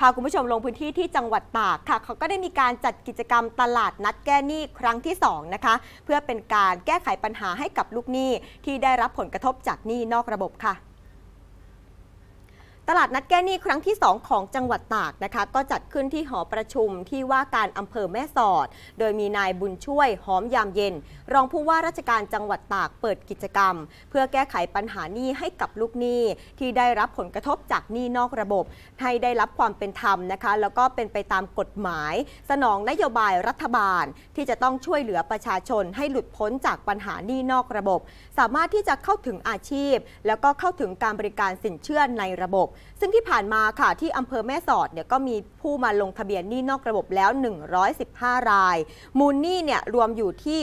พาคุณผู้ชมลงพื้นที่ที่จังหวัดตากค่ะ เขาก็ได้มีการจัดกิจกรรมตลาดนัดแก้หนี้ครั้งที่2นะคะเพื่อเป็นการแก้ไขปัญหาให้กับลูกหนี้ที่ได้รับผลกระทบจากหนี้นอกระบบค่ะตลาดนัดแก้หนี้ครั้งที่ 2 ของจังหวัดตากนะคะก็จัดขึ้นที่หอประชุมที่ว่าการอำเภอแม่สอด โดยมีนายบุญช่วยหอมยามเย็น รองผู้ว่าราชการจังหวัดตาก เปิดกิจกรรม เพื่อแก้ไขปัญหาหนี้ให้กับลูกหนี้ ที่ได้รับผลกระทบจากหนี้นอกระบบ ให้ได้รับความเป็นธรรมนะคะแล้วก็เป็นไปตามกฎหมายสนองนโยบายรัฐบาล ที่จะต้องช่วยเหลือประชาชน ให้หลุดพ้นจากปัญหาหนี้นอกระบบ สามารถที่จะเข้าถึงอาชีพ แล้วก็เข้าถึงการบริการสินเชื่อในระบบซึ่งที่ผ่านมาค่ะที่อำเภอแม่สอดเนี่ยก็มีผู้มาลงทะเบียนหนี้นอกระบบแล้ว 115 ราย มูลหนี้เนี่ยรวมอยู่ที่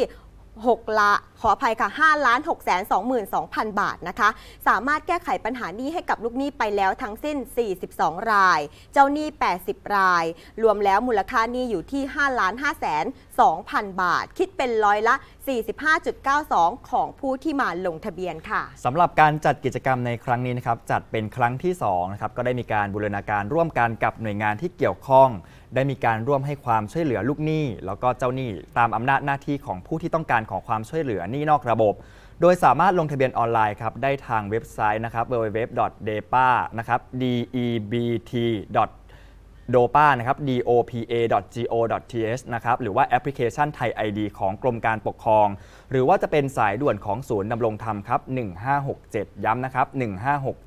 6 ละขออภัยค่ะ5ล้าน6 2 2 0 0 บาทนะคะสามารถแก้ไขปัญหานี้ให้กับลูกหนี้ไปแล้วทั้งสิ้น 42 ราย เจ้าหนี้ 80 ราย รวมแล้วมูลค่านี้อยู่ที่5ล้าน5 2 0 0 0 บาท คิดเป็นร้อยละ 45.92 ของผู้ที่มาลงทะเบียนค่ะสำหรับการจัดกิจกรรมในครั้งนี้นะครับ จัดเป็นครั้งที่2นะครับก็ได้มีการบูรณาการร่วมกันกับหน่วยงานที่เกี่ยวข้องได้มีการร่วมให้ความช่วยเหลือลูกหนี้แล้วก็เจ้าหนี้ตามอำนาจหน้าที่ของผู้ที่ต้องการของความช่วยเหลือหนี้นอกระบบ โดยสามารถลงทะเบียนออนไลน์ครับ ได้ทางเว็บไซต์นะครับ www.depa นะครับ debt dopa นะครับ dopa.go.th นะครับ หรือว่าแอปพลิเคชันไทย ID ของกรมการปกครอง หรือว่าจะเป็นสายด่วนของศูนย์ดำรงธรรมครับ 1567 ย้ำนะครับ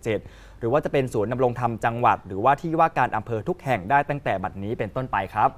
1567 หรือว่าจะเป็นศูนย์ดำรงธรรมจังหวัด หรือว่าที่ว่าการอำเภอทุกแห่งได้ตั้งแต่บัดนี้เป็นต้นไปครับ